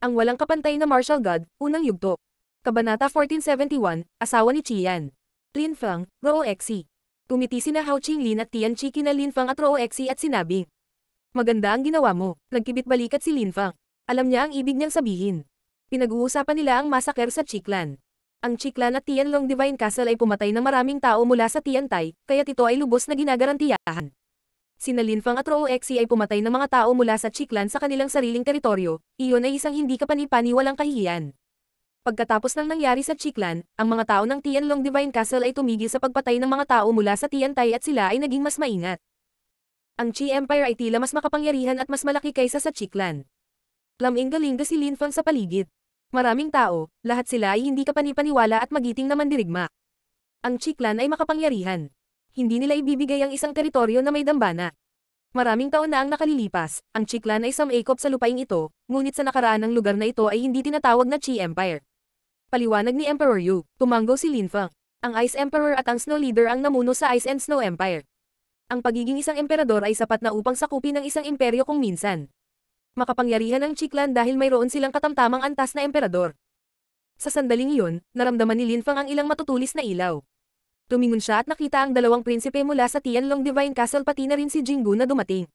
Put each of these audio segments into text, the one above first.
Ang walang kapantay na martial god, unang yugto. Kabanata 1471, asawa ni Qian. Lin Fang, Roo Exi. Tumiti na Hao Qinglin at Tian Chi kina Lin Fang at Roo Exi at sinabi. Maganda ang ginawa mo, nagkibit balikat si Lin Fang. Alam niya ang ibig niyang sabihin. Pinag-uusapan nila ang masaker sa Chiklan. Ang Chiklan at Tianlong Divine Castle ay pumatay ng maraming tao mula sa Tian Tai, kaya ito ay lubos na ginagarantiyahan sina Linfang at Roexi ay pumatay ng mga tao mula sa Chiklan sa kanilang sariling teritoryo, iyon ay isang hindi kapanipaniwalang kahihiyan. Pagkatapos ng nangyari sa Chiklan, ang mga tao ng Tianlong Divine Castle ay tumigil sa pagpatay ng mga tao mula sa Tiantay at sila ay naging mas maingat. Ang Qi Empire ay tila mas makapangyarihan at mas malaki kaysa sa Chiklan. Laminggalinga si Linfang sa paligid. Maraming tao, lahat sila ay hindi kapanipaniwala at magiting na mandirigma. Ang Chiklan ay makapangyarihan. Hindi nila ibibigay ang isang teritoryo na may dambana. Maraming taon na ang nakalilipas, ang Chiclan ay samayakop sa lupaing ito, ngunit sa nakaraan ng lugar na ito ay hindi tinatawag na Qi Empire. Paliwanag ni Emperor Yu, tumanggo si Lin Feng. Ang Ice Emperor at ang Snow Leader ang namuno sa Ice and Snow Empire. Ang pagiging isang emperador ay sapat na upang sakupin ng isang imperyo kung minsan. Makapangyarihan ang Chiclan dahil mayroon silang katamtamang antas na emperador. Sa sandaling iyon, naramdaman ni Lin Feng ang ilang matutulis na ilaw. Tumingon siya at nakita ang dalawang prinsipe mula sa Tianlong Divine Castle pati na rin si Jinggu na dumating.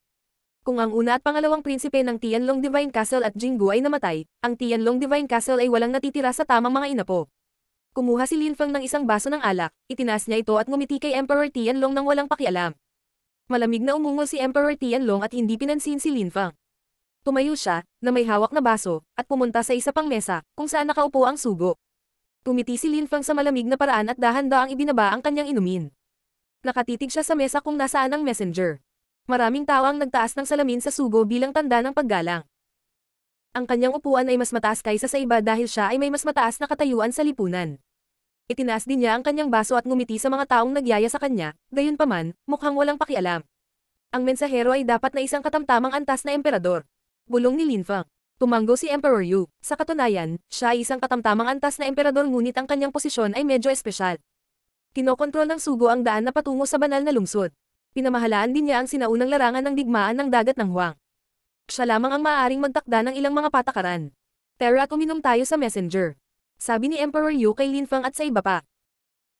Kung ang una at pangalawang prinsipe ng Tianlong Divine Castle at Jinggu ay namatay, ang Tianlong Divine Castle ay walang natitira sa tamang mga inapo. Kumuha si Lin Feng ng isang baso ng alak, itinaas niya ito at ngumiti kay Emperor Tianlong nang walang pakialam. Malamig na umungol si Emperor Tianlong at hindi pinansin si Lin Feng. Tumayo siya, na may hawak na baso, at pumunta sa isa pang mesa, kung saan nakaupo ang sugo. Tumiti si Lin Feng sa malamig na paraan at dahan ang ibinaba ang kanyang inumin. Nakatitig siya sa mesa kung nasaan ang messenger. Maraming tao ang nagtaas ng salamin sa sugo bilang tanda ng paggalang. Ang kanyang upuan ay mas mataas kaysa sa iba dahil siya ay may mas mataas na katayuan sa lipunan. Itinaas din niya ang kanyang baso at ngumiti sa mga taong nagyaya sa kanya, gayunpaman, mukhang walang pakialam. Ang mensahero ay dapat na isang katamtamang antas na emperador. Bulong ni Lin Feng. Tumanggo si Emperor Yu. Sa katunayan, siya ay isang katamtamang antas na emperador ngunit ang kanyang posisyon ay medyo espesyal. Kinokontrol ng sugo ang daan na patungo sa banal na lungsod. Pinamahalaan din niya ang sinaunang larangan ng digmaan ng dagat ng Huang. Siya lamang ang maaaring magtakda ng ilang mga patakaran. Tara at uminom tayo sa messenger. Sabi ni Emperor Yu kay Lin Fang at sa iba pa.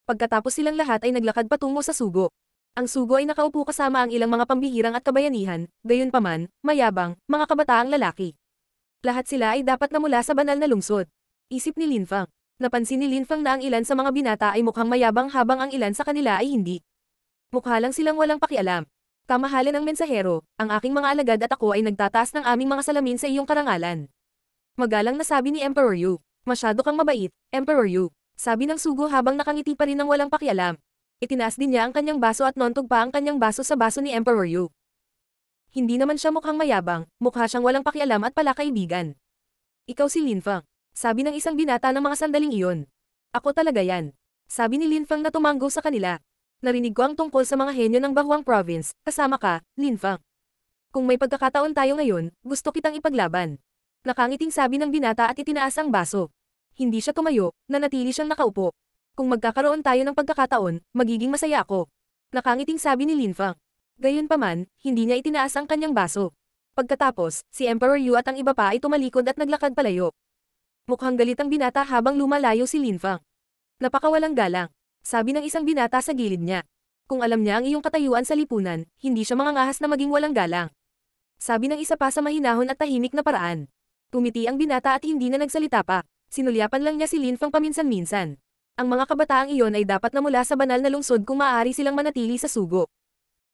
Pagkatapos silang lahat ay naglakad patungo sa sugo. Ang sugo ay nakaupo kasama ang ilang mga pambihirang at kabayanihan, gayon paman, mayabang, mga kabataang lalaki. Lahat sila ay dapat na mula sa banal na lungsod. Isip ni Linfang. Napansin ni Linfang na ang ilan sa mga binata ay mukhang mayabang habang ang ilan sa kanila ay hindi. Mukha lang silang walang pakialam. Kamahalan ng mensahero, ang aking mga alagad at ako ay nagtataas ng aming mga salamin sa iyong karangalan. Magalang na sabi ni Emperor Yu. Masyado kang mabait, Emperor Yu. Sabi ng sugo habang nakangiti pa rin ng walang pakialam. Itinaas din niya ang kanyang baso at nontog pa ang kanyang baso sa baso ni Emperor Yu. Hindi naman siya mukhang mayabang, mukha siyang walang pakialam at palakaibigan. Ikaw si Linfang. Sabi ng isang binata ng mga sandaling iyon. Ako talaga yan. Sabi ni Linfang na tumanggo sa kanila. Narinig ko ang tungkol sa mga henyo ng Bahuang Province, kasama ka, Linfang. Kung may pagkakataon tayo ngayon, gusto kitang ipaglaban. Nakangiting sabi ng binata at itinaas ang baso. Hindi siya tumayo, nanatili siyang nakaupo. Kung magkakaroon tayo ng pagkakataon, magiging masaya ako. Nakangiting sabi ni Linfang. Gayunpaman, hindi niya itinaas ang kanyang baso. Pagkatapos, si Emperor Yu at ang iba pa ay tumalikod at naglakad palayo. Mukhang galit ang binata habang lumalayo si Lin Fang. Napakawalang galang, sabi ng isang binata sa gilid niya. Kung alam niya ang iyong katayuan sa lipunan, hindi siya mangangahas na maging walang galang. Sabi ng isa pa sa mahinahon at tahimik na paraan. Tumiti ang binata at hindi na nagsalita pa. Sinulyapan lang niya si Lin Fang paminsan-minsan. Ang mga kabataang iyon ay dapat na mula sa banal na lungsod kung maaari silang manatili sa sugo.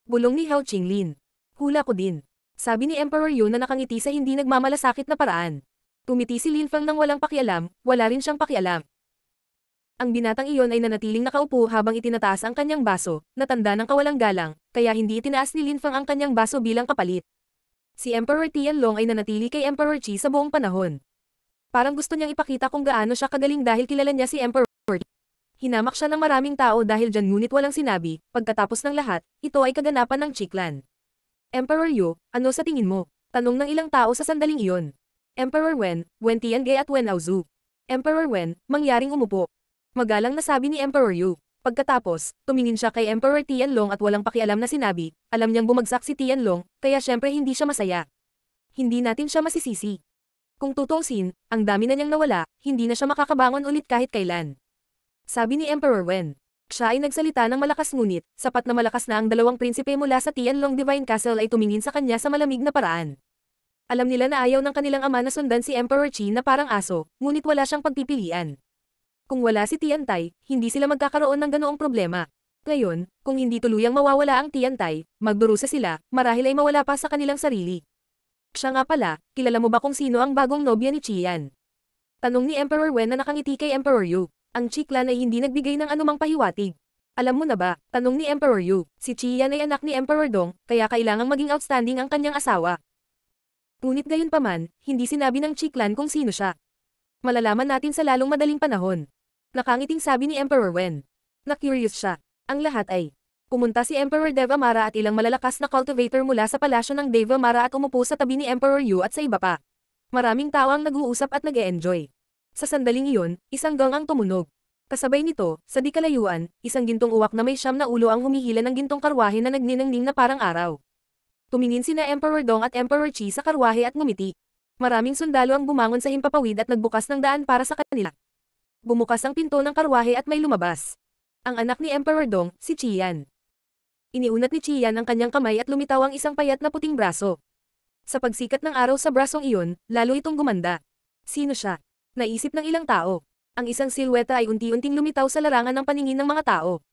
Bulong ni Hao Qinglin. Hula ko din. Sabi ni Emperor Yun na nakangiti sa hindi nagmamalasakit na paraan. Tumiti si Lin Fang nang walang pakialam, wala rin siyang pakialam. Ang binatang iyon ay nanatiling nakaupo habang itinataas ang kanyang baso, natanda ng kawalang galang, kaya hindi itinaas ni Lin Fang ang kanyang baso bilang kapalit. Si Emperor Tianlong ay nanatili kay Emperor Qi sa buong panahon. Parang gusto niyang ipakita kung gaano siya kagaling dahil kilala niya si Emperor hinamak siya ng maraming tao dahil dyan ngunit walang sinabi, pagkatapos ng lahat, ito ay kaganapan ng Chiklan. Emperor Yu, ano sa tingin mo? Tanong ng ilang tao sa sandaling iyon. Emperor Wen, Wen Tiangge at Wen Aozu. Emperor Wen, mangyaring umupo. Magalang nasabi ni Emperor Yu. Pagkatapos, tumingin siya kay Emperor Tianlong at walang pakialam na sinabi, alam niyang bumagsak si Tianlong, kaya syempre hindi siya masaya. Hindi natin siya masisisi. Kung tutuusin, ang dami na niyang nawala, hindi na siya makakabangon ulit kahit kailan. Sabi ni Emperor Wen. Siya ay nagsalita ng malakas ngunit, sapat na malakas na ang dalawang prinsipe mula sa Tianlong Divine Castle ay tumingin sa kanya sa malamig na paraan. Alam nila na ayaw ng kanilang ama na sundan si Emperor Qi na parang aso, ngunit wala siyang pagpipilian. Kung wala si Tiantay, hindi sila magkakaroon ng ganoong problema. Ngayon, kung hindi tuluyang mawawala ang Tiantay, magdurusa sila, marahil ay mawala pa sa kanilang sarili. Siya nga pala, kilala mo ba kung sino ang bagong nobya ni Qian? Tanong ni Emperor Wen na nakangiti kay Emperor Yu. Ang Chiklan ay hindi nagbigay ng anumang pahiwatig. Alam mo na ba, tanong ni Emperor Yu, si Qian ay anak ni Emperor Dong, kaya kailangang maging outstanding ang kanyang asawa. Ngunit gayunpaman, hindi sinabi ng Chiklan kung sino siya. Malalaman natin sa lalong madaling panahon. Nakangiting sabi ni Emperor Wen. Na-curious siya. Ang lahat ay, pumunta si Emperor Devamara at ilang malalakas na cultivator mula sa palasyo ng Devamara at umupo sa tabi ni Emperor Yu at sa iba pa. Maraming tao ang nag-uusap at nag-e-enjoy. Sa sandaling iyon, isang gang ang tumunog. Kasabay nito, sa di kalayuan, isang gintong uwak na may siyam na ulo ang humihila ng gintong karwahe na nagninangning na parang araw. Tumingin sina Emperor Dong at Emperor Chi sa karwahe at ngumiti. Maraming sundalo ang bumangon sa himpapawid at nagbukas ng daan para sa kanila. Bumukas ang pinto ng karwahe at may lumabas. Ang anak ni Emperor Dong, si Chian. Iniunat ni Chian ang kanyang kamay at lumitaw ang isang payat na puting braso. Sa pagsikat ng araw sa brasong iyon, lalo itong gumanda. Sino siya? Naisip ng ilang tao. Ang isang silweta ay unti-unting lumitaw sa larangan ng paningin ng mga tao.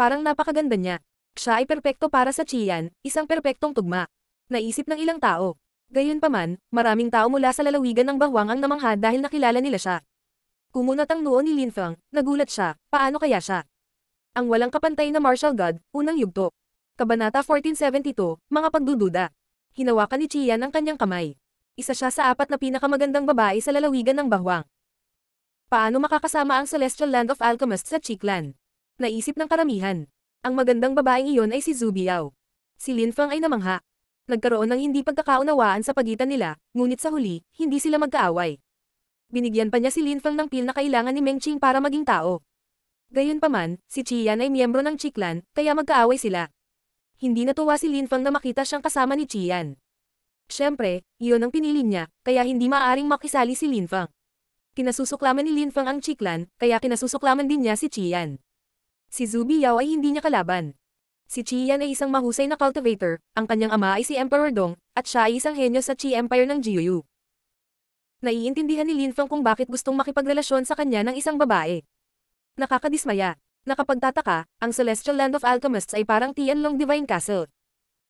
Parang napakaganda niya. Siya ay perpekto para sa Chian, isang perpektong tugma. Naisip ng ilang tao. Gayunpaman, maraming tao mula sa lalawigan ng Bahwang ang namangha dahil nakilala nila siya. Kumunat ang noo ni Lin Linfang, nagulat siya, paano kaya siya? Ang walang kapantay na martial god, unang yugto. Kabanata 1472, mga pagdududa. Hinawakan ni Chian ang kanyang kamay isa siya sa apat na pinakamagandang babae sa lalawigan ng Bahwang. Paano makakasama ang Celestial Land of Alchemists sa Chiklan? Naisip ng karamihan. Ang magandang babaeng iyon ay si Zubiao. Si Linfang ay namangha. Nagkaroon ng hindi pagkakaunawaan sa pagitan nila, ngunit sa huli, hindi sila magkaaway. Binigyan pa niya si Linfang ng pil na kailangan ni Mengqing para maging tao. Gayunpaman, si Qian ay miyembro ng Chiklan, kaya magkaaway sila. Hindi natuwa si Linfang na makita siyang kasama ni Qian. Siyempre, iyon ang pinili niya, kaya hindi maaaring makisali si Lin Linfang. Kinasusuklaman ni Lin Linfang ang Chiklan, kaya kinasusuklaman din niya si Chiyan. Si Zubi Yao ay hindi niya kalaban. Si Chiyan ay isang mahusay na cultivator, ang kanyang ama ay si Emperor Dong, at siya ay isang henyo sa Qi Empire ng Jiuyu. Naiintindihan ni Lin Linfang kung bakit gustong makipagrelasyon sa kanya ng isang babae. Nakakadismaya. Nakapagtataka, ang Celestial Land of Alchemists ay parang Tianlong Divine Castle.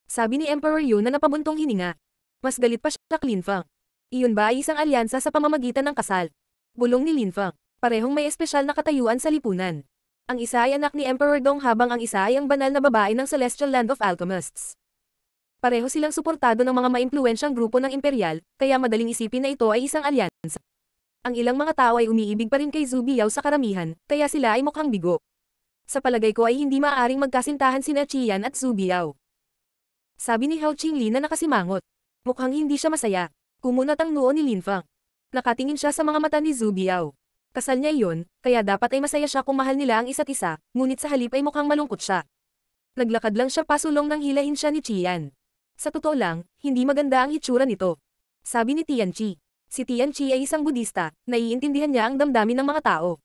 Sabi ni Emperor Yu na napabuntong hininga. Mas galit pa siya kay Linfang. Iyon ba ay isang alyansa sa pamamagitan ng kasal? Bulong ni Linfang. Parehong may espesyal na katayuan sa lipunan. Ang isa ay anak ni Emperor Dong habang ang isa ay ang banal na babae ng Celestial Land of Alchemists. Pareho silang suportado ng mga maimpluwensyang grupo ng imperial, kaya madaling isipin na ito ay isang alyansa. Ang ilang mga tao ay umiibig pa rin kay Zubiao sa karamihan, kaya sila ay mukhang bigo. Sa palagay ko ay hindi maaaring magkasintahan sina Chiyan at Zubiao. Sabi ni Hao Qingli na nakasimangot. Mukhang hindi siya masaya. Kumunot ang noo ni Lin Linfang. Nakatingin siya sa mga mata ni Zubiao. Kasal niya iyon, kaya dapat ay masaya siya kung mahal nila ang isa't isa, ngunit sa halip ay mukhang malungkot siya. Naglakad lang siya pasulong nang hilahin siya ni Qian. Sa totoo lang, hindi maganda ang hitsura nito. Sabi ni Tianchi. Si Tianchi ay isang budista, naiintindihan niya ang damdamin ng mga tao.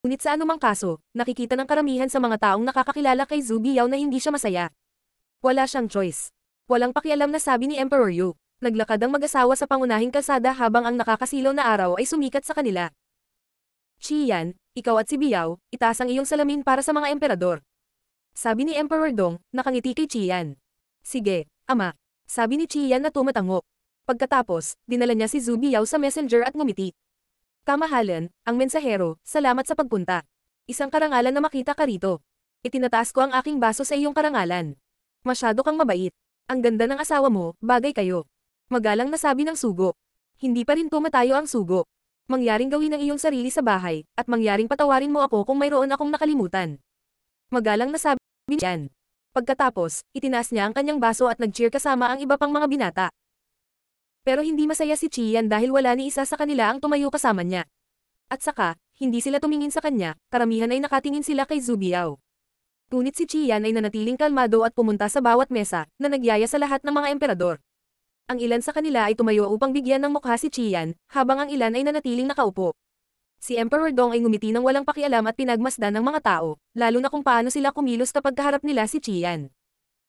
Ngunit sa anumang kaso, nakikita ng karamihan sa mga taong nakakakilala kay Zubi Yao na hindi siya masaya. Wala siyang choice. Walang pakialam na sabi ni Emperor Yu. Naglakad ang mag-asawa sa pangunahing kalsada habang ang nakakasilaw na araw ay sumikat sa kanila. Chiyan, ikaw at si Biao, itaas ang iyong salamin para sa mga emperador. Sabi ni Emperor Dong, nakangiti kay Chiyan. Sige, ama. Sabi ni Chiyan na tumatango. Pagkatapos, dinala niya si Zhu Biao sa messenger at ngumiti. Kamahalan, ang mensahero, salamat sa pagpunta. Isang karangalan na makita ka rito. Itinataas ko ang aking baso sa iyong karangalan. Masyado kang mabait. Ang ganda ng asawa mo, bagay kayo. Magalang nasabi ng sugo. Hindi pa rin tumatayo ang sugo. Mangyaring gawin ang iyong sarili sa bahay, at mangyaring patawarin mo ako kung mayroon akong nakalimutan. Magalang nasabi niyan. Pagkatapos, itinaas niya ang kanyang baso at nag-cheer kasama ang iba pang mga binata. Pero hindi masaya si Chian dahil wala ni isa sa kanila ang tumayo kasama niya. At saka, hindi sila tumingin sa kanya, karamihan ay nakatingin sila kay Zubiao ngunit si Qian ay nanatiling kalmado at pumunta sa bawat mesa, na nagyaya sa lahat ng mga emperador. Ang ilan sa kanila ay tumayo upang bigyan ng mukha si Qian, habang ang ilan ay nanatiling nakaupo. Si Emperor Dong ay ngumiti ng walang pakialam at pinagmasdan ng mga tao, lalo na kung paano sila kumilos kapag kaharap nila si Qian.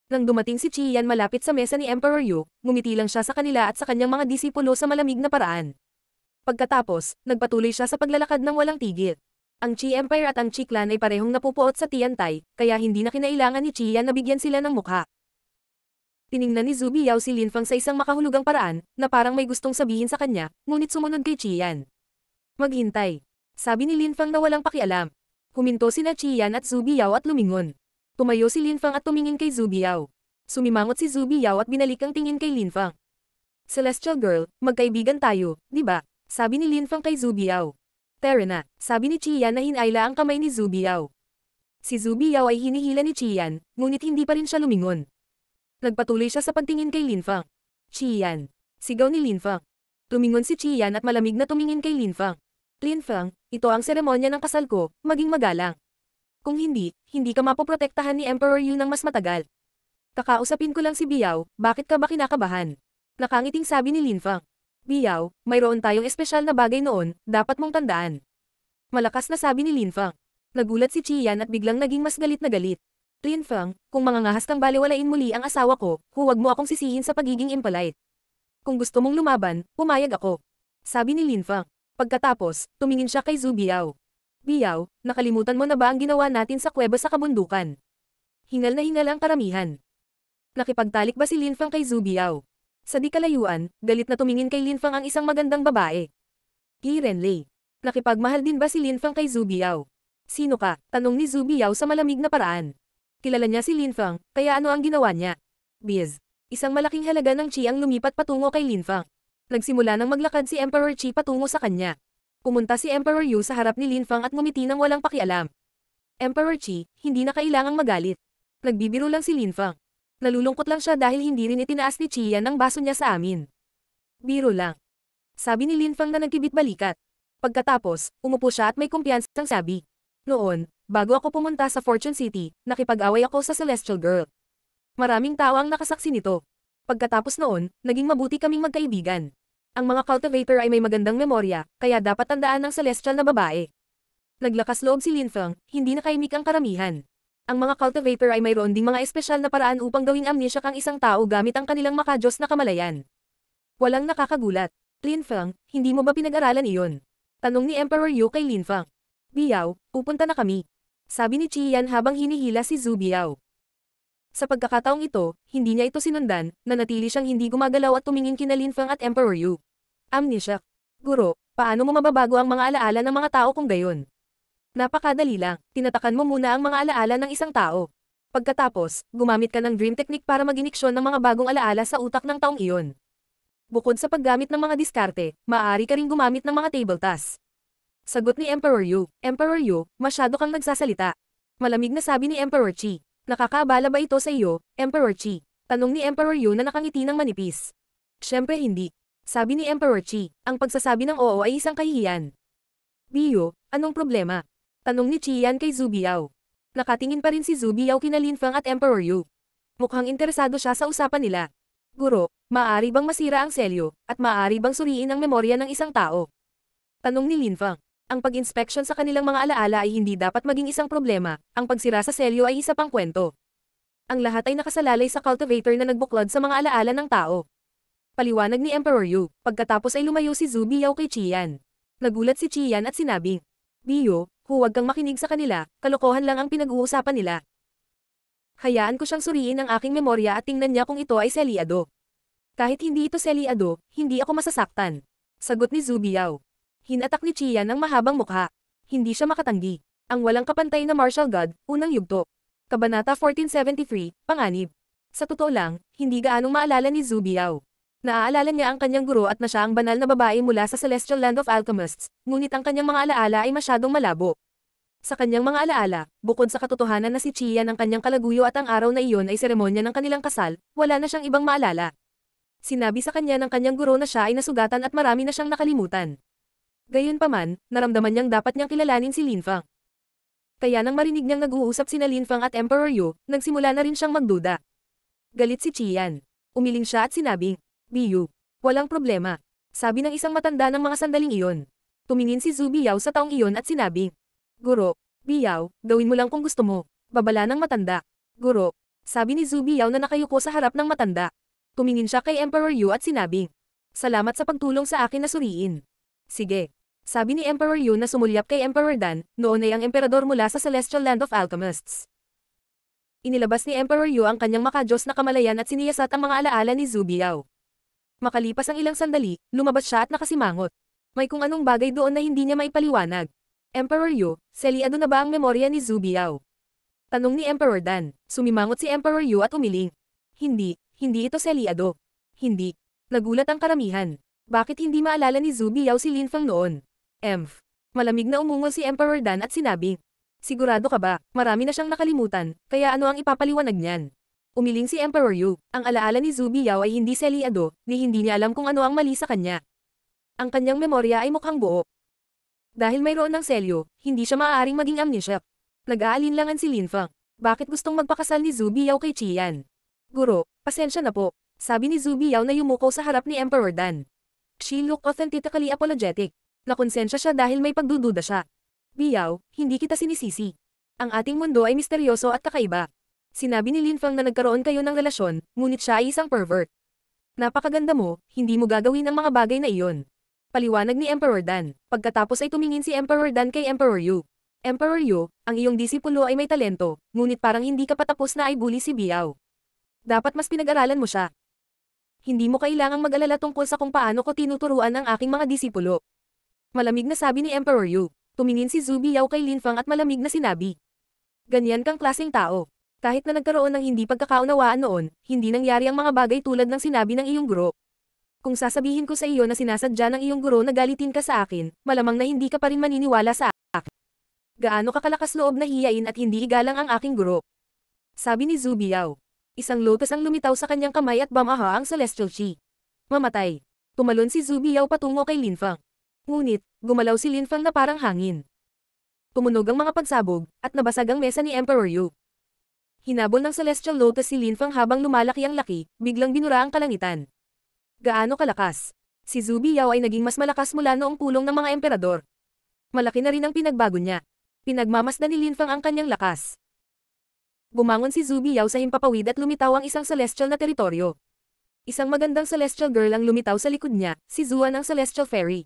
Nang dumating si Qian malapit sa mesa ni Emperor Yu, ngumiti lang siya sa kanila at sa kanyang mga disipulo sa malamig na paraan. Pagkatapos, nagpatuloy siya sa paglalakad ng walang tigil. Ang Chi Empire at ang Chi Clan ay parehong napupuot sa Tiantay, kaya hindi na kinailangan ni Chiya na bigyan sila ng mukha. Tiningnan ni Zubi Yao si Linfang sa isang makahulugang paraan, na parang may gustong sabihin sa kanya, ngunit sumunod kay Chiyan. Maghintay. Sabi ni Linfang na walang pakialam. Huminto sina Chiyan at Zubi Yao at lumingon. Tumayo si Linfang at tumingin kay Zubi Yao. Sumimangot si Zubi Yao at binalik ang tingin kay Linfang. Celestial Girl, magkaibigan tayo, di ba? Sabi ni Linfang kay Zubi Yao. Terena, sabi ni Chiyan na hinayla ang kamay ni Zubiao. Si Zubiao ay hinihila ni Chiyan, ngunit hindi pa rin siya lumingon. Nagpatuloy siya sa pantingin kay Linfang. Chiyan. Sigaw ni Linfang. Tumingon si Chiyan at malamig na tumingin kay Linfang. Linfang, ito ang seremonya ng kasal ko, maging magalang. Kung hindi, hindi ka mapoprotektahan ni Emperor Yu ng mas matagal. Kakausapin ko lang si Biao, bakit ka ba kinakabahan? Nakangiting sabi ni Linfang. Biao, mayroon tayong espesyal na bagay noon, dapat mong tandaan. Malakas na sabi ni Lin Fang. Nagulat si Qian at biglang naging mas galit na galit. Lin Fang, kung mangangahas kang baliwalain muli ang asawa ko, huwag mo akong sisihin sa pagiging impolite. Kung gusto mong lumaban, pumayag ako. Sabi ni Lin Fang. Pagkatapos, tumingin siya kay Zhu Biao. Biao, nakalimutan mo na ba ang ginawa natin sa kuweba sa kabundukan? Hingal na hingal ang karamihan. Nakipagtalik ba si Lin Fang kay Zhu Biao? Sa di kalayuan, galit na tumingin kay Linfang ang isang magandang babae. Yi Renley. Nakipagmahal din ba si Linfang kay Zubiao? Sino ka? Tanong ni Zubiao sa malamig na paraan. Kilala niya si Linfang, kaya ano ang ginawa niya? Biz. Isang malaking halaga ng Qi ang lumipat patungo kay Linfang. Nagsimula nang maglakad si Emperor Qi patungo sa kanya. Pumunta si Emperor Yu sa harap ni Linfang at ngumiti nang walang pakialam. Emperor Qi, hindi na kailangang magalit. Nagbibiro lang si Linfang. Nalulungkot lang siya dahil hindi rin itinaas ni Chiyan ang baso niya sa amin. Biro lang. Sabi ni Lin Linfang na nagkibit balikat. Pagkatapos, umupo siya at may kumpiyansang sabi. Noon, bago ako pumunta sa Fortune City, nakipag-away ako sa Celestial Girl. Maraming tao ang nakasaksi nito. Pagkatapos noon, naging mabuti kaming magkaibigan. Ang mga cultivator ay may magandang memorya, kaya dapat tandaan ng celestial na babae. Naglakas loob si Lin Linfeng, hindi nakaimik ang karamihan. Ang mga cultivator ay mayroon ding mga espesyal na paraan upang gawing amnesyak ang isang tao gamit ang kanilang makajos na kamalayan. Walang nakakagulat. Lin Feng, hindi mo ba pinag-aralan iyon? Tanong ni Emperor Yu kay Lin Feng. Biao, pupunta na kami. Sabi ni Qian habang hinihila si Zhu Biao. Sa pagkakataong ito, hindi niya ito sinundan, nanatili siyang hindi gumagalaw at tumingin kina Lin Feng at Emperor Yu. Amnesyak. Guro, paano mo mababago ang mga alaala ng mga tao kung gayon? Napakadali lang, tinatakan mo muna ang mga alaala ng isang tao. Pagkatapos, gumamit ka ng dream technique para mag-iniksyon ng mga bagong alaala sa utak ng taong iyon. Bukod sa paggamit ng mga diskarte, maaari ka ring gumamit ng mga table tasks. Sagot ni Emperor Yu, Emperor Yu, masyado kang nagsasalita. Malamig na sabi ni Emperor Chi. Nakakaabala ba ito sa iyo, Emperor Chi? Tanong ni Emperor Yu na nakangiti ng manipis. Siyempre hindi. Sabi ni Emperor Chi, ang pagsasabi ng oo ay isang kahihiyan. Biyo, anong problema? Tanong ni Qian kay Zubiao. Nakatingin pa rin si Zubiao kina Lin Fang at Emperor Yu. Mukhang interesado siya sa usapan nila. Guro, maari bang masira ang selyo, at maari bang suriin ang memorya ng isang tao? Tanong ni Lin Fang. Ang pag-inspeksyon sa kanilang mga alaala ay hindi dapat maging isang problema, ang pagsira sa selyo ay isa pang kwento. Ang lahat ay nakasalalay sa cultivator na nagbuklod sa mga alaala ng tao. Paliwanag ni Emperor Yu, pagkatapos ay lumayo si Zubiao Biao kay Qian. Nagulat si Qian at sinabing, Biyo, Huwag kang makinig sa kanila, kalokohan lang ang pinag-uusapan nila. Hayaan ko siyang suriin ang aking memorya at tingnan niya kung ito ay selyado. Kahit hindi ito selyado, hindi ako masasaktan. Sagot ni Zubiao. Hinatak ni Chia ng mahabang mukha. Hindi siya makatanggi. Ang walang kapantay na martial god, unang yugto. Kabanata 1473, Panganib. Sa totoo lang, hindi gaanong maalala ni Zubiao. Naaalala niya ang kanyang guro at na siya ang banal na babae mula sa Celestial Land of Alchemists, ngunit ang kanyang mga alaala ay masyadong malabo. Sa kanyang mga alaala, bukod sa katotohanan na si Chiyan ang kanyang kalaguyo at ang araw na iyon ay seremonya ng kanilang kasal, wala na siyang ibang maalala. Sinabi sa kanya ng kanyang guro na siya ay nasugatan at marami na siyang nakalimutan. Gayunpaman, naramdaman niyang dapat niyang kilalanin si Lin Fang. Kaya nang marinig niyang nag-uusap sina Fang at Emperor Yu, nagsimula na rin siyang magduda. Galit si Chiyan. Umiling siya at sinabing, Biyu, Walang problema. Sabi ng isang matanda ng mga sandaling iyon. Tumingin si Zhu Biao sa taong iyon at sinabi. Guro, Biao, gawin mo lang kung gusto mo. Babala ng matanda. Guro, sabi ni Zhu Biao na nakayuko sa harap ng matanda. Tumingin siya kay Emperor Yu at sinabi. Salamat sa pagtulong sa akin na suriin. Sige. Sabi ni Emperor Yu na sumulyap kay Emperor Dan, noon ay ang emperador mula sa Celestial Land of Alchemists. Inilabas ni Emperor Yu ang kanyang makajos na kamalayan at siniyasat ang mga alaala ni Zhu Biao. Makalipas ang ilang sandali, lumabas siya at nakasimangot. May kung anong bagay doon na hindi niya maipaliwanag. Emperor Yu, seliado na ba ang memorya ni Zhu Biao? Tanong ni Emperor Dan. Sumimangot si Emperor Yu at umiling. Hindi, hindi ito seliado. Hindi. Nagulat ang karamihan. Bakit hindi maalala ni Zhu Biao si Lin Fang noon? Emph. Malamig na umungol si Emperor Dan at sinabi. Sigurado ka ba, marami na siyang nakalimutan, kaya ano ang ipapaliwanag niyan? Umiling si Emperor Yu. Ang alaala ni Zubi Yao ay hindi seliado, ni hindi niya alam kung ano ang mali sa kanya. Ang kanyang memorya ay mukhang buo. Dahil mayroon ng selyo, hindi siya maaaring maging amnesia. Nag-aalinlangan si Lin Fang. Bakit gustong magpakasal ni Zubi Yao kay Qian? Guro, pasensya na po. Sabi ni Zubi Yao na yumuko sa harap ni Emperor Dan. She looked authentically apologetic. Nakonsensya siya dahil may pagdududa siya. Biyaw, hindi kita sinisisi. Ang ating mundo ay misteryoso at kakaiba. Sinabi ni Linfang na nagkaroon kayo ng relasyon, ngunit siya ay isang pervert. Napakaganda mo, hindi mo gagawin ang mga bagay na iyon. Paliwanag ni Emperor Dan. Pagkatapos ay tumingin si Emperor Dan kay Emperor Yu. Emperor Yu, ang iyong disipulo ay may talento, ngunit parang hindi ka patapos na ay bully si Biao. Dapat mas pinag-aralan mo siya. Hindi mo kailangang mag-alala tungkol sa kung paano ko tinuturuan ang aking mga disipulo. Malamig na sabi ni Emperor Yu. Tumingin si Zubi Yao kay Linfang at malamig na sinabi. Ganyan kang klaseng tao. Kahit na nagkaroon ng hindi pagkakaunawaan noon, hindi nangyari ang mga bagay tulad ng sinabi ng iyong guro. Kung sasabihin ko sa iyo na sinasadya ng iyong guro na galitin ka sa akin, malamang na hindi ka pa rin maniniwala sa akin. Gaano kakalakas loob na hiyain at hindi igalang ang aking guro? Sabi ni Zubiao. Isang lotus ang lumitaw sa kanyang kamay at bamaha ang celestial chi. Mamatay. Tumalon si Zubiao patungo kay Linfang. Ngunit, gumalaw si Linfang na parang hangin. Tumunog ang mga pagsabog, at nabasag ang mesa ni Emperor Yu. Hinabol ng Celestial Lotus si Linfang habang lumalaki ang laki, biglang binura ang kalangitan. Gaano kalakas? Si Zubi Yao ay naging mas malakas mula noong pulong ng mga emperador. Malaki na rin ang pinagbago niya. Pinagmamasdan ni Linfang ang kanyang lakas. Bumangon si Zubi Yao sa himpapawid at lumitaw ang isang celestial na teritoryo. Isang magandang celestial girl ang lumitaw sa likod niya, si Zuan ang celestial fairy.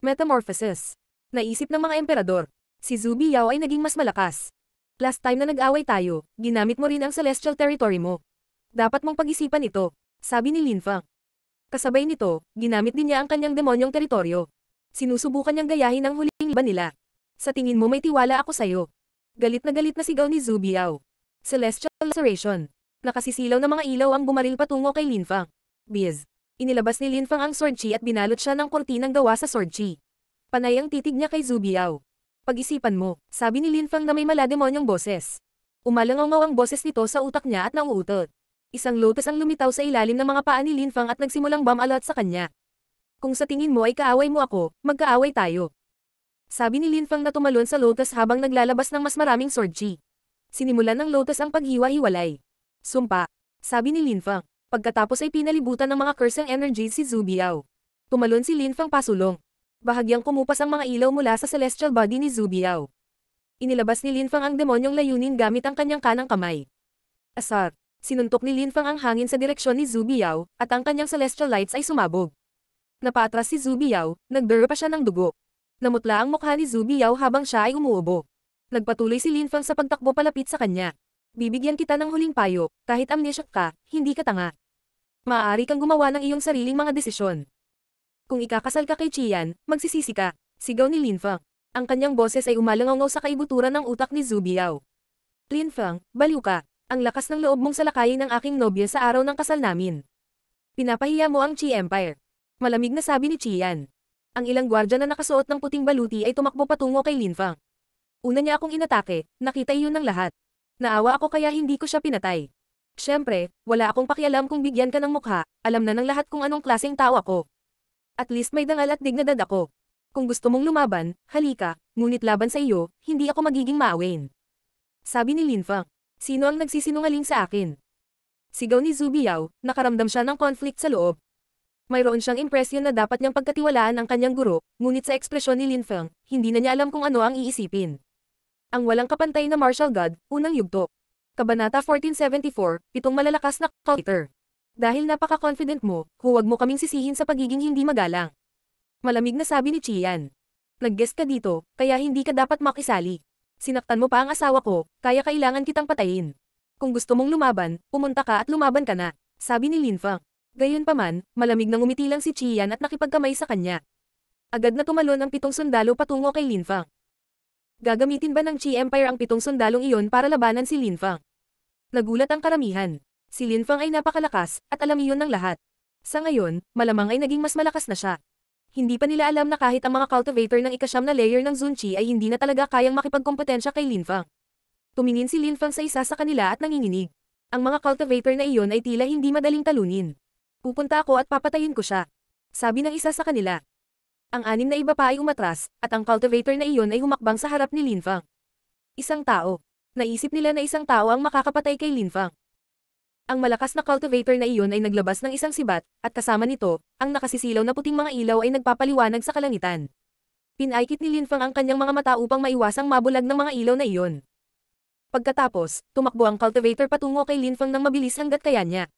Metamorphosis. Naisip ng mga emperador, si Zubi Yao ay naging mas malakas. Last time na nag-away tayo, ginamit mo rin ang celestial territory mo. Dapat mong pag-isipan ito, sabi ni Lin Fang. Kasabay nito, ginamit din niya ang kanyang demonyong teritoryo. Sinusubukan niyang gayahin ang huling laban nila. Sa tingin mo may tiwala ako sa'yo. Galit na galit na sigaw ni Zubiao. Celestial Laceration. Nakasisilaw na mga ilaw ang bumaril patungo kay Lin Fang. Biz. Inilabas ni Lin Fang ang sword chi at binalot siya ng kurtinang gawa sa sword chi. Panay ang titig niya kay Zubiao. Pag-isipan mo, sabi ni Linfang na may malademonyong boses. Umalangaw ang boses nito sa utak niya at nauutot. Isang lotus ang lumitaw sa ilalim ng mga paa ni Linfang at nagsimulang bumalat sa kanya. Kung sa tingin mo ay kaaway mo ako, magkaaway tayo. Sabi ni Linfang na tumalon sa lotus habang naglalabas ng mas maraming sword chi. Sinimulan ng lotus ang paghiwa-hiwalay. Sumpa, sabi ni Linfang. Pagkatapos ay pinalibutan ng mga cursing energy si Zubiao. Tumalon si Linfang pasulong bahagyang kumupas ang mga ilaw mula sa celestial body ni Zubiao. Inilabas ni Lin Fang ang demonyong layunin gamit ang kanyang kanang kamay. Asar, sinuntok ni Lin Fang ang hangin sa direksyon ni Zubiao, at ang kanyang celestial lights ay sumabog. Napatras si Zubiao, Biao, pa siya ng dugo. Namutla ang mukha ni Zubiao habang siya ay umuubo. Nagpatuloy si Lin Fang sa pagtakbo palapit sa kanya. Bibigyan kita ng huling payo, kahit amnesyak ka, hindi ka tanga. Maaari kang gumawa ng iyong sariling mga desisyon. Kung ikakasal ka kay Chian, magsisisi ka, sigaw ni Lin Feng. Ang kanyang boses ay umalangaw sa kaibuturan ng utak ni Zubiao. Lin Feng, baliw ka. Ang lakas ng loob mong salakayin ng aking nobya sa araw ng kasal namin. Pinapahiya mo ang Qi Empire. Malamig na sabi ni Chian. Ang ilang gwardya na nakasuot ng puting baluti ay tumakbo patungo kay Lin Feng. Una niya akong inatake, nakita iyon ng lahat. Naawa ako kaya hindi ko siya pinatay. Siyempre, wala akong pakialam kung bigyan ka ng mukha, alam na ng lahat kung anong klaseng tao ako. At least may dangal at dignidad ako. Kung gusto mong lumaban, halika, ngunit laban sa iyo, hindi ako magiging maawain. Sabi ni Lin Linfa, sino ang nagsisinungaling sa akin? Sigaw ni Zubiao, nakaramdam siya ng conflict sa loob. Mayroon siyang impresyon na dapat niyang pagkatiwalaan ang kanyang guro, ngunit sa ekspresyon ni Lin Linfeng, hindi na niya alam kung ano ang iisipin. Ang walang kapantay na martial god, unang yugto. Kabanata 1474, pitong malalakas na counter. Dahil napaka-confident mo, huwag mo kaming sisihin sa pagiging hindi magalang. Malamig na sabi ni Chian. Nag-guest ka dito, kaya hindi ka dapat makisali. Sinaktan mo pa ang asawa ko, kaya kailangan kitang patayin. Kung gusto mong lumaban, pumunta ka at lumaban ka na, sabi ni Lin Linfang. Gayunpaman, malamig nang umiti lang si Chian at nakipagkamay sa kanya. Agad na tumalon ang pitong sundalo patungo kay Lin Feng. Gagamitin ba ng Chi Empire ang pitong sundalong iyon para labanan si Lin Feng? Nagulat ang karamihan. Si Lin Fang ay napakalakas, at alam iyon ng lahat. Sa ngayon, malamang ay naging mas malakas na siya. Hindi pa nila alam na kahit ang mga cultivator ng ikasyam na layer ng Zunchi ay hindi na talaga kayang makipagkompetensya kay Lin Fang. Tumingin si Lin Fang sa isa sa kanila at nanginginig. Ang mga cultivator na iyon ay tila hindi madaling talunin. Pupunta ako at papatayin ko siya. Sabi ng isa sa kanila. Ang anim na iba pa ay umatras, at ang cultivator na iyon ay humakbang sa harap ni Lin Fang. Isang tao. Naisip nila na isang tao ang makakapatay kay Lin Fang. Ang malakas na cultivator na iyon ay naglabas ng isang sibat, at kasama nito, ang nakasisilaw na puting mga ilaw ay nagpapaliwanag sa kalangitan. Pinaikit ni Linfang ang kanyang mga mata upang maiwasang mabulag ng mga ilaw na iyon. Pagkatapos, tumakbo ang cultivator patungo kay Linfang ng mabilis hanggat kaya niya.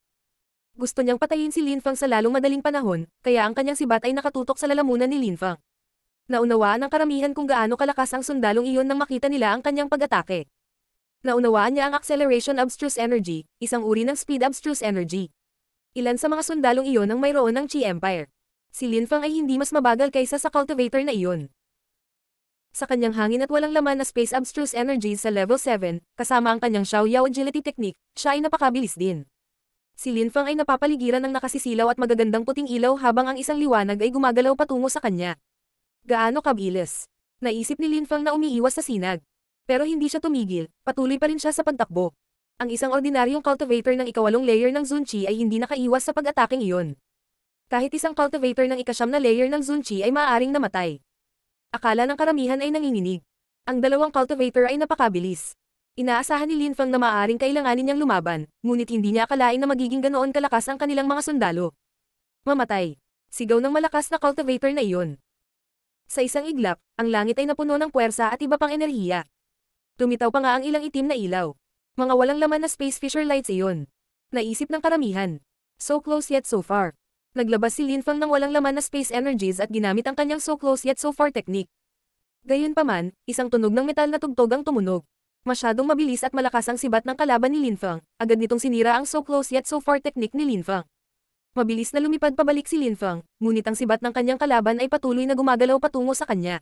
Gusto niyang patayin si Linfang sa lalong madaling panahon, kaya ang kanyang sibat ay nakatutok sa lalamunan ni Linfang. Naunawaan ng karamihan kung gaano kalakas ang sundalong iyon nang makita nila ang kanyang pag-atake. Naunawaan niya ang acceleration abstruse energy, isang uri ng speed abstruse energy. Ilan sa mga sundalong iyon ang mayroon ng Qi Empire. Si Lin Fang ay hindi mas mabagal kaysa sa cultivator na iyon. Sa kanyang hangin at walang laman na space abstruse energy sa level 7, kasama ang kanyang Xiaoyao agility technique, siya ay napakabilis din. Si Lin Fang ay napapaligiran ng nakasisilaw at magagandang puting ilaw habang ang isang liwanag ay gumagalaw patungo sa kanya. Gaano kabilis? Naisip ni Lin Fang na umiiwas sa sinag. Pero hindi siya tumigil, patuloy pa rin siya sa pagtakbo. Ang isang ordinaryong cultivator ng ikawalong layer ng Zunchi ay hindi nakaiwas sa pag-ataking iyon. Kahit isang cultivator ng ikasyam na layer ng Zunchi ay maaaring namatay. Akala ng karamihan ay nanginginig. Ang dalawang cultivator ay napakabilis. Inaasahan ni Lin Fang na maaaring kailanganin niyang lumaban, ngunit hindi niya akalain na magiging ganoon kalakas ang kanilang mga sundalo. Mamatay. Sigaw ng malakas na cultivator na iyon. Sa isang iglap, ang langit ay napuno ng puwersa at iba pang enerhiya. Tumitaw pa nga ang ilang itim na ilaw. Mga walang laman na space fissure lights iyon. Naisip ng karamihan. So close yet so far. Naglabas si Lin Fang ng walang laman na space energies at ginamit ang kanyang so close yet so far technique. Gayunpaman, isang tunog ng metal na tugtog ang tumunog. Masyadong mabilis at malakas ang sibat ng kalaban ni Lin Fang, agad nitong sinira ang so close yet so far technique ni Lin Fang. Mabilis na lumipad pabalik si Lin Fang, ngunit ang sibat ng kanyang kalaban ay patuloy na gumagalaw patungo sa kanya.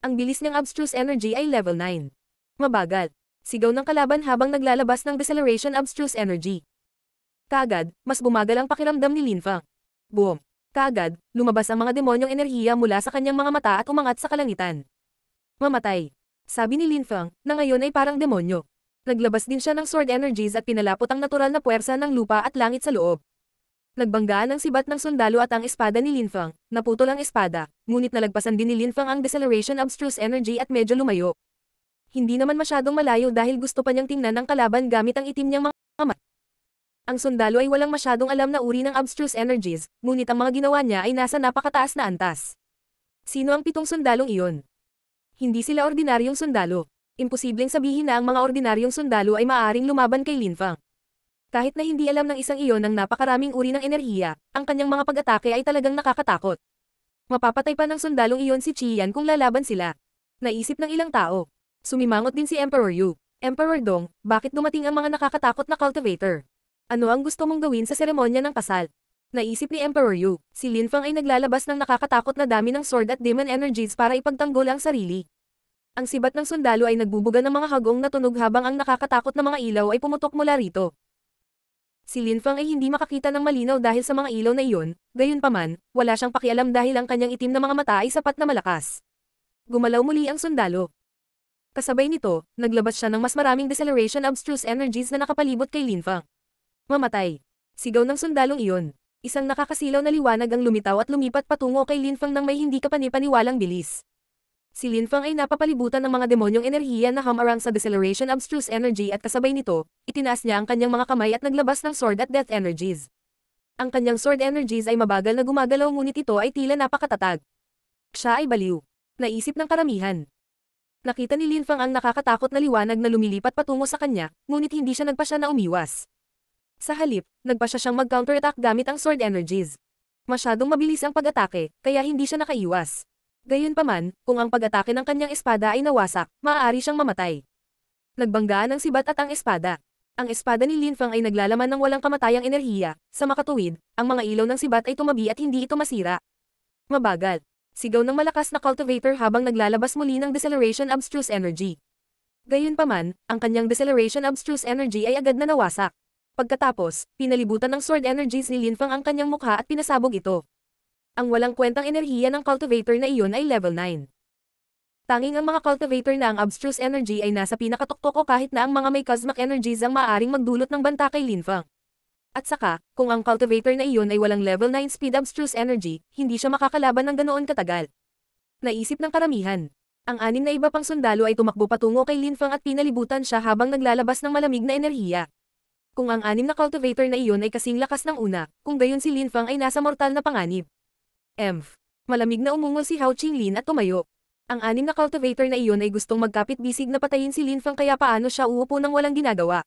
Ang bilis niyang abstruse energy ay level 9. Mabagal. Sigaw ng kalaban habang naglalabas ng deceleration abstruse energy. Kagad, mas bumagal ang pakiramdam ni Linfa. Boom. Kagad, lumabas ang mga demonyong enerhiya mula sa kanyang mga mata at umangat sa kalangitan. Mamatay. Sabi ni Linfang, na ngayon ay parang demonyo. Naglabas din siya ng sword energies at pinalapot ang natural na puwersa ng lupa at langit sa loob. Nagbanggaan ang sibat ng sundalo at ang espada ni Linfang, naputol ang espada, ngunit nalagpasan din ni Linfang ang deceleration abstruse energy at medyo lumayo hindi naman masyadong malayo dahil gusto pa niyang tingnan ang kalaban gamit ang itim niyang mga mata. Ang sundalo ay walang masyadong alam na uri ng abstruse energies, ngunit ang mga ginawa niya ay nasa napakataas na antas. Sino ang pitong sundalong iyon? Hindi sila ordinaryong sundalo. Imposibleng sabihin na ang mga ordinaryong sundalo ay maaring lumaban kay Linfang. Kahit na hindi alam ng isang iyon ang napakaraming uri ng enerhiya, ang kanyang mga pag-atake ay talagang nakakatakot. Mapapatay pa ng sundalong iyon si Chiyan kung lalaban sila. Naisip ng ilang tao. Sumimangot din si Emperor Yu. Emperor Dong, bakit dumating ang mga nakakatakot na cultivator? Ano ang gusto mong gawin sa seremonya ng kasal? Naisip ni Emperor Yu, si Lin Fang ay naglalabas ng nakakatakot na dami ng sword at demon energies para ipagtanggol ang sarili. Ang sibat ng sundalo ay nagbubuga ng mga hagong na tunog habang ang nakakatakot na mga ilaw ay pumutok mula rito. Si Lin Fang ay hindi makakita ng malinaw dahil sa mga ilaw na iyon, gayunpaman, wala siyang pakialam dahil ang kanyang itim na mga mata ay sapat na malakas. Gumalaw muli ang sundalo. Kasabay nito, naglabas siya ng mas maraming deceleration abstruse energies na nakapalibot kay Lin Fang. Mamatay. Sigaw ng sundalong iyon. Isang nakakasilaw na liwanag ang lumitaw at lumipat patungo kay Lin Fang ng may hindi kapanipaniwalang bilis. Si Lin Fang ay napapalibutan ng mga demonyong enerhiya na hamarang sa deceleration abstruse energy at kasabay nito, itinaas niya ang kanyang mga kamay at naglabas ng sword at death energies. Ang kanyang sword energies ay mabagal na gumagalaw ngunit ito ay tila napakatatag. Siya ay baliw. Naisip ng karamihan. Nakita ni Linfang ang nakakatakot na liwanag na lumilipat patungo sa kanya, ngunit hindi siya nagpa siya na umiwas. Sa halip, nagpa siya siyang mag-counterattack gamit ang sword energies. Masyadong mabilis ang pag-atake, kaya hindi siya nakaiwas. Gayunpaman, kung ang pag-atake ng kanyang espada ay nawasak, maaari siyang mamatay. Nagbanggaan ang sibat at ang espada. Ang espada ni Linfang ay naglalaman ng walang kamatayang enerhiya, sa makatuwid, ang mga ilaw ng sibat ay tumabi at hindi ito masira. Mabagal sigaw ng malakas na cultivator habang naglalabas muli ng deceleration abstruse energy. Gayunpaman, ang kanyang deceleration abstruse energy ay agad na nawasak. Pagkatapos, pinalibutan ng sword energies ni Linfang ang kanyang mukha at pinasabog ito. Ang walang kwentang enerhiya ng cultivator na iyon ay level 9. Tanging ang mga cultivator na ang abstruse energy ay nasa pinakatuktok o kahit na ang mga may cosmic energies ang maaring magdulot ng banta kay Linfang. At saka, kung ang cultivator na iyon ay walang level 9 speed abstruse energy, hindi siya makakalaban ng ganoon katagal. Naisip ng karamihan. Ang anim na iba pang sundalo ay tumakbo patungo kay Linfang at pinalibutan siya habang naglalabas ng malamig na enerhiya. Kung ang anim na cultivator na iyon ay kasing lakas ng una, kung gayon si Linfang ay nasa mortal na panganib. Emph. Malamig na umungol si Hao Qinglin at tumayo. Ang anim na cultivator na iyon ay gustong magkapit-bisig na patayin si Linfang kaya paano siya uupo nang walang ginagawa.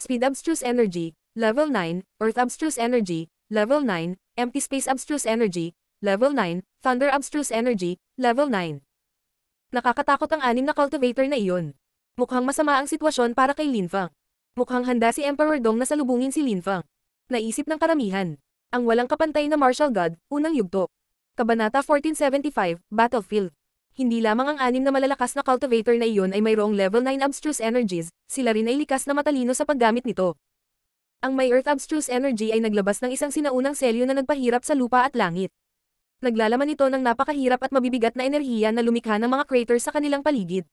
Speed Abstruse Energy, Level 9, Earth Abstruse Energy, Level 9, Empty Space Abstruse Energy, Level 9, Thunder Abstruse Energy, Level 9. Nakakatakot ang anim na cultivator na iyon. Mukhang masama ang sitwasyon para kay Linfang. Mukhang handa si Emperor Dong na salubungin si Linfang. Naisip ng karamihan. Ang walang kapantay na martial god, unang yugto. Kabanata 1475, Battlefield. Hindi lamang ang anim na malalakas na cultivator na iyon ay mayroong level 9 abstruse energies, sila rin ay likas na matalino sa paggamit nito ang may Earth Abstruse Energy ay naglabas ng isang sinaunang selyo na nagpahirap sa lupa at langit. Naglalaman ito ng napakahirap at mabibigat na enerhiya na lumikha ng mga crater sa kanilang paligid.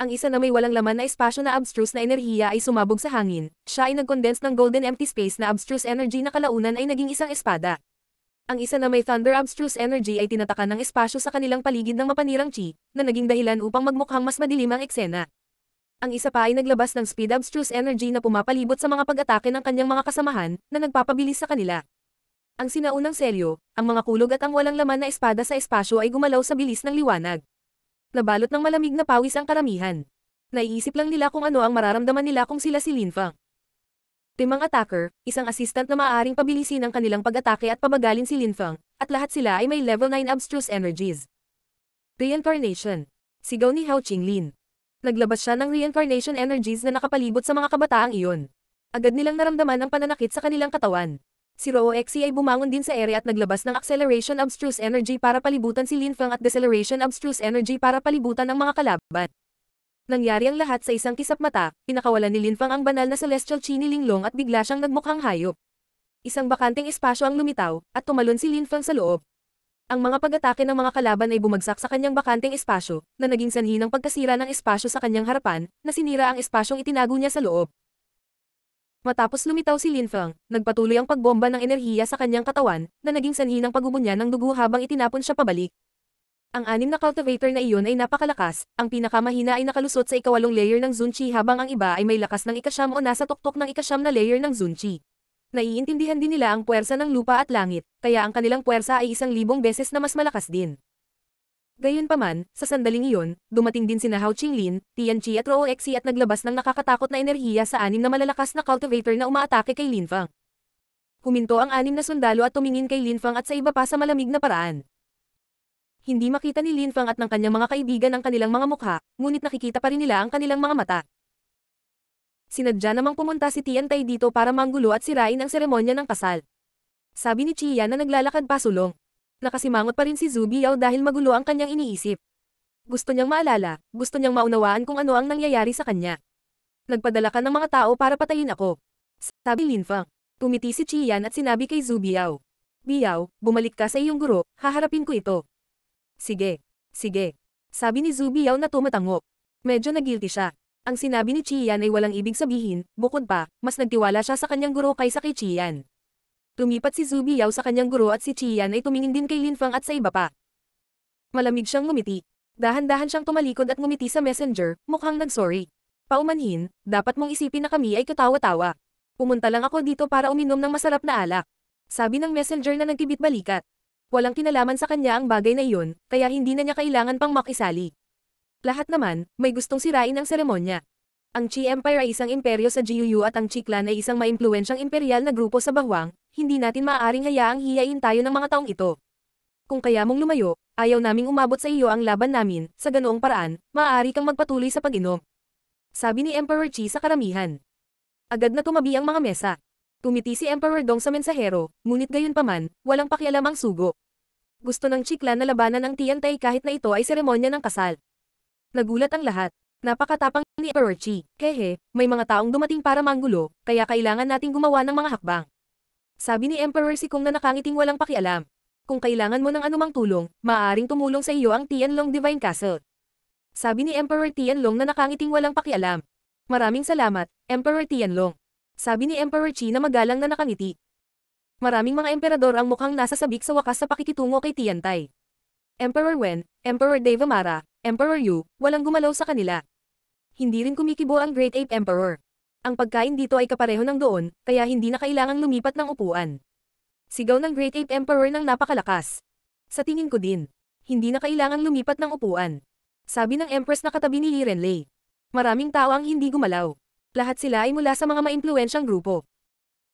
Ang isa na may walang laman na espasyo na abstruse na enerhiya ay sumabog sa hangin. Siya ay nagcondense ng golden empty space na abstruse energy na kalaunan ay naging isang espada. Ang isa na may thunder abstruse energy ay tinatakan ng espasyo sa kanilang paligid ng mapanirang chi, na naging dahilan upang magmukhang mas madilim ang eksena. Ang isa pa ay naglabas ng speed abstruse energy na pumapalibot sa mga pag-atake ng kanyang mga kasamahan, na nagpapabilis sa kanila. Ang sinaunang selyo, ang mga kulog at ang walang laman na espada sa espasyo ay gumalaw sa bilis ng liwanag. Nabalot ng malamig na pawis ang karamihan. Naiisip lang nila kung ano ang mararamdaman nila kung sila si Linfang. Timang attacker, isang assistant na maaaring pabilisin ang kanilang pag-atake at pabagalin si Linfang, at lahat sila ay may level 9 abstruse energies. Reincarnation. Sigaw ni Hao Qinglin. Naglabas siya ng reincarnation energies na nakapalibot sa mga kabataang iyon. Agad nilang naramdaman ang pananakit sa kanilang katawan. Si Roo Exi ay bumangon din sa area at naglabas ng Acceleration Abstruse Energy para palibutan si Lin Feng at Deceleration Abstruse Energy para palibutan ang mga kalaban. Nangyari ang lahat sa isang kisap mata, pinakawalan ni Lin Feng ang banal na Celestial Chi ni Linglong at bigla siyang nagmukhang hayop. Isang bakanteng espasyo ang lumitaw, at tumalon si Lin Feng sa loob. Ang mga pag-atake ng mga kalaban ay bumagsak sa kanyang bakanteng espasyo, na naging sanhi ng pagkasira ng espasyo sa kanyang harapan, na sinira ang espasyong itinago niya sa loob. Matapos lumitaw si Lin Feng, nagpatuloy ang pagbomba ng enerhiya sa kanyang katawan, na naging sanhi ng niya ng dugo habang itinapon siya pabalik. Ang anim na cultivator na iyon ay napakalakas, ang pinakamahina ay nakalusot sa ikawalong layer ng Zunchi habang ang iba ay may lakas ng ikasyam o nasa tuktok ng ikasyam na layer ng Zunchi. Naiintindihan din nila ang puwersa ng lupa at langit, kaya ang kanilang puwersa ay isang libong beses na mas malakas din. Gayunpaman, sa sandaling iyon, dumating din sina Hao Qinglin, Tianqi at Roo Xi at naglabas ng nakakatakot na enerhiya sa anim na malalakas na cultivator na umaatake kay Lin Fang. Huminto ang anim na sundalo at tumingin kay Lin Fang at sa iba pa sa malamig na paraan. Hindi makita ni Lin Fang at ng kanyang mga kaibigan ang kanilang mga mukha, ngunit nakikita pa rin nila ang kanilang mga mata. Sinadya namang pumunta si Tiantay dito para manggulo at sirain ang seremonya ng kasal. Sabi ni Chia na naglalakad pa sulong. Nakasimangot pa rin si Zubiao dahil magulo ang kanyang iniisip. Gusto niyang maalala, gusto niyang maunawaan kung ano ang nangyayari sa kanya. Nagpadala ka ng mga tao para patayin ako. Sabi Linfang. Tumiti si Chiyan at sinabi kay Zubiao. Biao, bumalik ka sa iyong guro, haharapin ko ito. Sige, sige. Sabi ni Zubiao na tumatango. Medyo nagilty siya. Ang sinabi ni Chiyan ay walang ibig sabihin, bukod pa, mas nagtiwala siya sa kanyang guro kaysa kay Chiyan. Lumipat si Zubi sa kanyang guro at si Chiyan ay tumingin din kay Linfang at sa iba pa. Malamig siyang ngumiti. Dahan-dahan siyang tumalikod at ngumiti sa messenger, mukhang nagsorry. Paumanhin, dapat mong isipin na kami ay katawa-tawa. Pumunta lang ako dito para uminom ng masarap na alak. Sabi ng messenger na nagkibit balikat. Walang kinalaman sa kanya ang bagay na iyon, kaya hindi na niya kailangan pang makisali. Lahat naman, may gustong sirain ang seremonya. Ang Qi Empire ay isang imperyo sa GUU at ang Qi Clan ay isang maimpluwensyang imperial na grupo sa Bawang, hindi natin maaaring hayaang hiyain tayo ng mga taong ito. Kung kaya mong lumayo, ayaw naming umabot sa iyo ang laban namin, sa ganoong paraan, maaari kang magpatuloy sa pag-inom. Sabi ni Emperor Qi sa karamihan. Agad na tumabi ang mga mesa. Tumiti si Emperor Dong sa mensahero, ngunit gayunpaman, walang pakialam ang sugo. Gusto ng Qi Clan na labanan ang Tiantay kahit na ito ay seremonya ng kasal. Nagulat ang lahat. Napakatapang ni Emperor Orochi. Kehe, may mga taong dumating para manggulo, kaya kailangan nating gumawa ng mga hakbang. Sabi ni Emperor si Kung na nakangiting walang pakialam. Kung kailangan mo ng anumang tulong, maaaring tumulong sa iyo ang Tianlong Divine Castle. Sabi ni Emperor Tianlong na nakangiting walang pakialam. Maraming salamat, Emperor Tianlong. Sabi ni Emperor Chi na magalang na nakangiti. Maraming mga emperador ang mukhang nasa sabik sa wakas sa pakikitungo kay Tiantay. Emperor Wen, Emperor Devamara, Emperor Yu, walang gumalaw sa kanila. Hindi rin kumikibo ang Great Ape Emperor. Ang pagkain dito ay kapareho ng doon, kaya hindi na kailangang lumipat ng upuan. Sigaw ng Great Ape Emperor ng napakalakas. Sa tingin ko din, hindi na kailangang lumipat ng upuan. Sabi ng Empress na katabi ni Li Lei. Maraming tao ang hindi gumalaw. Lahat sila ay mula sa mga maimpluensyang grupo.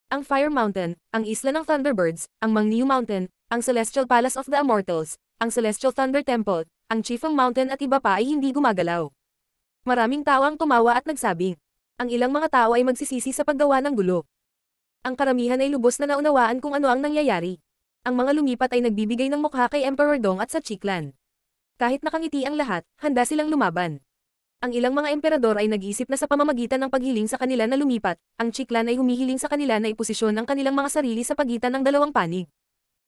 Ang Fire Mountain, ang Isla ng Thunderbirds, ang Mangniu Mountain, ang Celestial Palace of the Immortals, ang Celestial Thunder Temple, ang Chifang Mountain at iba pa ay hindi gumagalaw. Maraming tao ang tumawa at nagsabing, ang ilang mga tao ay magsisisi sa paggawa ng gulo. Ang karamihan ay lubos na naunawaan kung ano ang nangyayari. Ang mga lumipat ay nagbibigay ng mukha kay Emperor Dong at sa Chiklan. Kahit nakangiti ang lahat, handa silang lumaban. Ang ilang mga emperador ay nag isip na sa pamamagitan ng paghiling sa kanila na lumipat, ang Chiklan ay humihiling sa kanila na iposisyon ang kanilang mga sarili sa pagitan ng dalawang panig.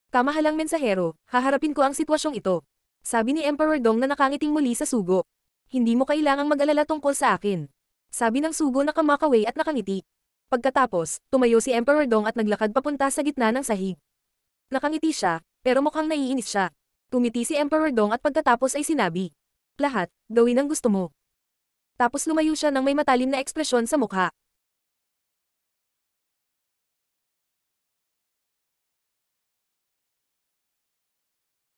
Kamahalang mensahero, haharapin ko ang sitwasyong ito. Sabi ni Emperor Dong na nakangiting muli sa sugo. Hindi mo kailangang mag-alala tungkol sa akin. Sabi ng sugo na kamakaway at nakangiti. Pagkatapos, tumayo si Emperor Dong at naglakad papunta sa gitna ng sahig. Nakangiti siya, pero mukhang naiinis siya. Tumiti si Emperor Dong at pagkatapos ay sinabi, Lahat, gawin ang gusto mo. Tapos lumayo siya ng may matalim na ekspresyon sa mukha.